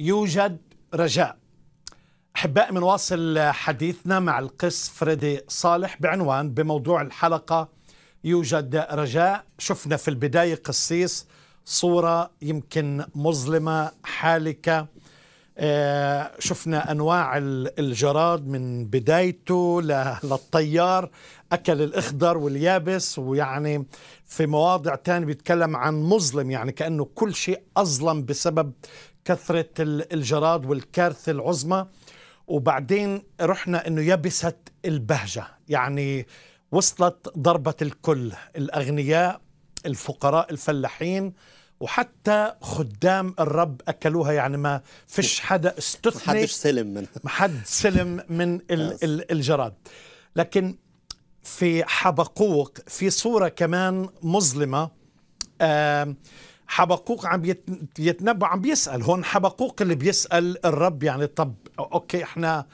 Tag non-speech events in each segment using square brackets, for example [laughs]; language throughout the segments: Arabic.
يوجد رجاء أحبائي بنواصل حديثنا مع القس فريدي صالح بعنوان بموضوع الحلقة يوجد رجاء شفنا في البداية قسيس صورة يمكن مظلمة حالكة آه، شفنا انواع الجراد من بدايته للطيار اكل الاخضر واليابس ويعني في مواضع تانية بيتكلم عن مظلم يعني كانه كل شيء اظلم بسبب كثره الجراد والكارثه العظمى وبعدين رحنا انه يبست البهجه يعني وصلت ضربه الكل الاغنياء الفقراء الفلاحين وحتى خدام الرب اكلوها يعني ما فيش حدا استثني ما حدش سلم منها ما حد سلم من الجراد لكن في حبقوق في صوره كمان مظلمه حبقوق عم يتنبأ عم بيسأل هون حبقوق اللي بيسأل الرب يعني طب أوكي إحنا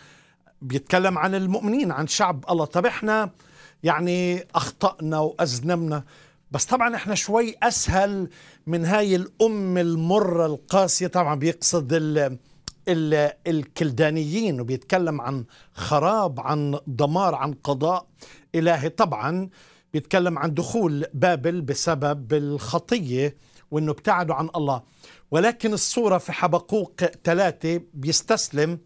بيتكلم عن المؤمنين عن شعب الله طب إحنا يعني أخطأنا وأذنبنا بس طبعا احنا شوي اسهل من هاي الام المره القاسيه طبعا بيقصد ال الكلدانيين وبيتكلم عن خراب عن دمار عن قضاء الهي طبعا بيتكلم عن دخول بابل بسبب الخطيه وانه ابتعدوا عن الله ولكن الصوره في حبقوق ثلاثه بيستسلم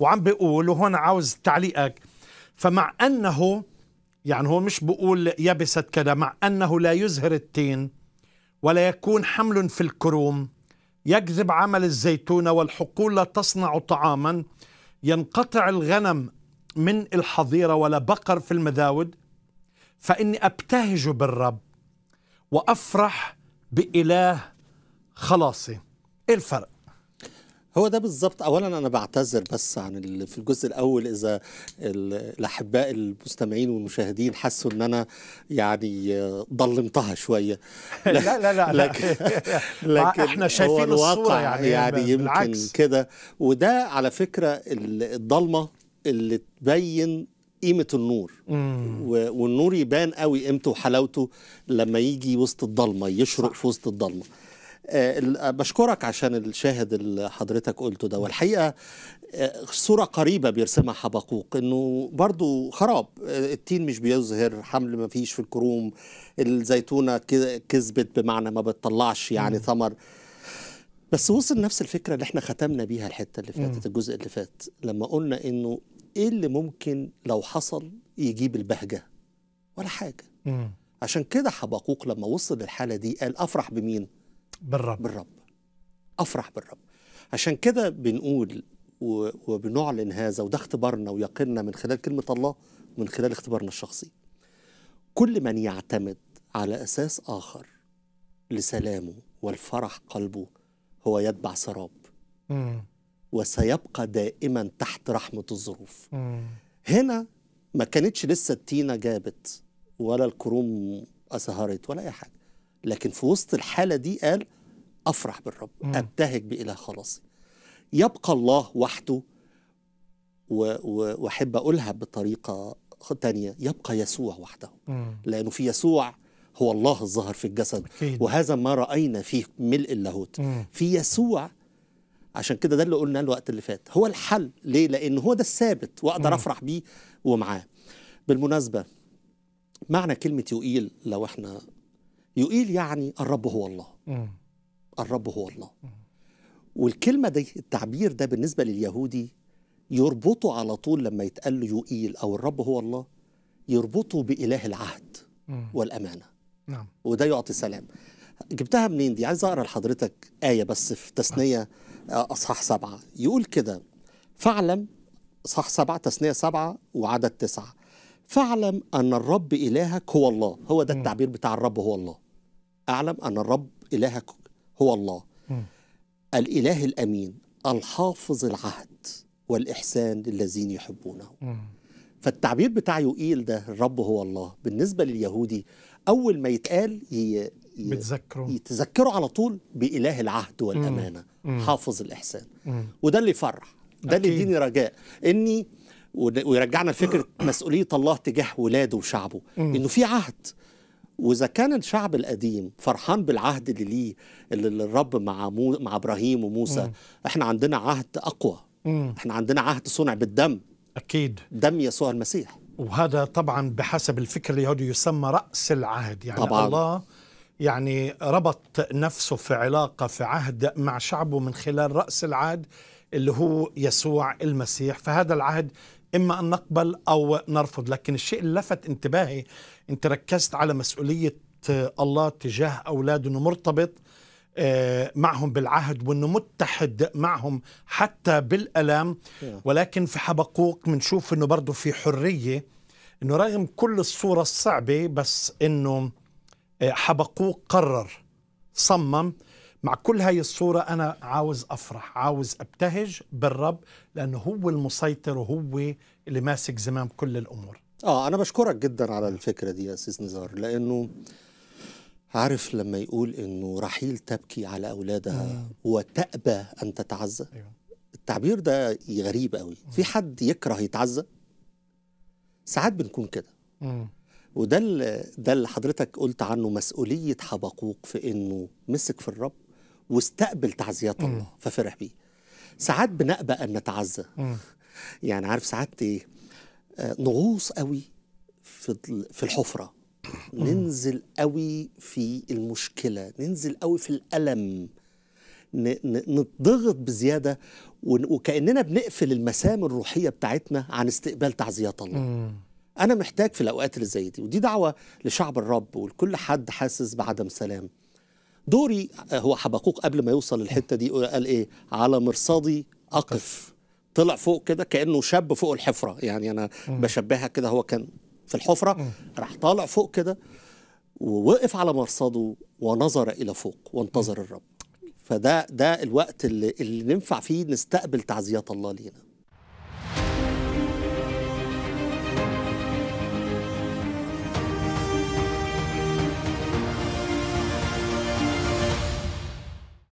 وعم بيقول وهون عاوز تعليقك فمع انه يعني هو مش بقول يبست كذا مع أنه لا يزهر التين ولا يكون حمل في الكروم يجذب عمل الزيتونة والحقول لا تصنع طعاما ينقطع الغنم من الحظيرة ولا بقر في المذاود فإني أبتهج بالرب وأفرح بإله خلاصي إيه الفرق هو ده بالظبط اولا انا بعتذر بس عن في الجزء الاول اذا الاحباء المستمعين والمشاهدين حسوا ان انا يعني ضلمتها شويه [laughs] لا لا لا, لكن, [laughs] لكن احنا شايفين الصوره يعني يعني, يعني يمكن كده وده على فكره الضلمه اللي تبين قيمة النور والنور يبان قوي قيمته وحلاوته لما يجي وسط الضلمة يشرق في وسط الضلمة آه، بشكرك عشان الشاهد اللي حضرتك قلته ده والحقيقه آه، صوره قريبه بيرسمها حبقوق انه برضو خراب آه، التين مش بيظهر حمل ما فيش في الكروم الزيتونه كذبت بمعنى ما بتطلعش يعني ثمر بس وصل نفس الفكره اللي احنا ختمنا بيها الحته اللي فاتت الجزء اللي فات لما قلنا انه ايه اللي ممكن لو حصل يجيب البهجه ولا حاجه عشان كده حبقوق لما وصل للحاله دي قال افرح بمين بالرب بالرب افرح بالرب عشان كده بنقول وبنعلن هذا وده اختبارنا ويقيننا من خلال كلمه الله من خلال اختبارنا الشخصي كل من يعتمد على اساس اخر لسلامه والفرح قلبه هو يتبع سراب وسيبقى دائما تحت رحمه الظروف هنا ما كانتش لسه التينه جابت ولا الكروم اسهرت ولا اي حاجه لكن في وسط الحالة دي قال أفرح بالرب مم. أبتهج بإله خلاصي يبقى الله وحده وأحب أقولها بطريقة تانية يبقى يسوع وحده مم. لأنه في يسوع هو الله الظاهر في الجسد أكيد. وهذا ما رأينا فيه ملء اللاهوت في يسوع عشان كده ده اللي قلناه الوقت اللي فات هو الحل ليه لأن هو ده الثابت وأقدر مم. أفرح بيه ومعاه بالمناسبة معنى كلمة يقيل لو احنا يقيل يعني الرب هو الله الرب هو الله والكلمة دي التعبير ده بالنسبة لليهودي يربطه على طول لما يتقال له يقيل أو الرب هو الله يربطه بإله العهد والأمانة نعم وده يعطي سلام جبتها منين دي عايز أقرأ لحضرتك آية بس في تثنية آه، أصحاح سبعة يقول كده فاعلم صح سبعة تثنية سبعة وعدد تسعة فاعلم أن الرب إلهك هو الله هو ده التعبير بتاع الرب هو الله اعلم ان الرب الهك هو الله الاله الامين الحافظ العهد والاحسان للذين يحبونه فالتعبير بتاع يقيل ده الرب هو الله بالنسبه لليهودي اول ما يتقال ي... بتذكره يتذكروا على طول بإله العهد والأمانة م. حافظ الإحسان م. وده اللي يفرح ده أكيد. اللي يديني رجاء إني ويرجعنا لفكرة مسؤولية الله تجاه ولاده وشعبه إنه في عهد واذا كان الشعب القديم فرحان بالعهد اللي ليه اللي الرب مع مو مع ابراهيم وموسى مم. احنا عندنا عهد اقوى مم. احنا عندنا عهد صنع بالدم اكيد دم يسوع المسيح وهذا طبعا بحسب الفكر اليهودي يسمى راس العهد يعني طبعاً. الله يعني ربط نفسه في علاقه في عهد مع شعبه من خلال راس العهد اللي هو يسوع المسيح فهذا العهد إما أن نقبل أو نرفض لكن الشيء اللي لفت انتباهي أنت ركزت على مسؤولية آه، الله تجاه أولاده أنه مرتبط آه، معهم بالعهد وانه متحد معهم حتى بالالام ولكن في حبقوق بنشوف انه برضه في حريه انه رغم كل الصوره الصعبه بس انه آه، حبقوق قرر صمم مع كل هاي الصورة أنا عاوز أفرح عاوز أبتهج بالرب لأنه هو المسيطر وهو اللي ماسك زمام كل الأمور آه أنا بشكرك جدا على الفكرة دي يا أستاذ نزار لأنه عارف لما يقول إنه رحيل تبكي على أولادها مم. وتأبى أن تتعزى أيوة. التعبير ده غريب قوي مم. في حد يكره يتعزى ساعات بنكون كده وده اللي ده اللي حضرتك قلت عنه مسؤوليه حبقوق في انه مسك في الرب واستقبل تعزيات الله ففرح بيه ساعات بنأبى أن نتعزى يعني عارف ساعات إيه آه، نغوص قوي في في الحفرة ننزل قوي في المشكلة ننزل قوي في الألم نتضغط بزيادة وكأننا بنقفل المسام الروحية بتاعتنا عن استقبال تعزيات الله أنا محتاج في الأوقات اللي زي دي ودي دعوة لشعب الرب ولكل حد حاسس بعدم سلام دوري هو حبقوق قبل ما يوصل للحته دي قال ايه على مرصدي اقف طلع فوق كده كانه شاب فوق الحفره يعني انا بشبهها كده هو كان في الحفره راح طالع فوق كده ووقف على مرصده ونظر الى فوق وانتظر الرب فده ده الوقت اللي, اللي ننفع فيه نستقبل تعزيات الله لينا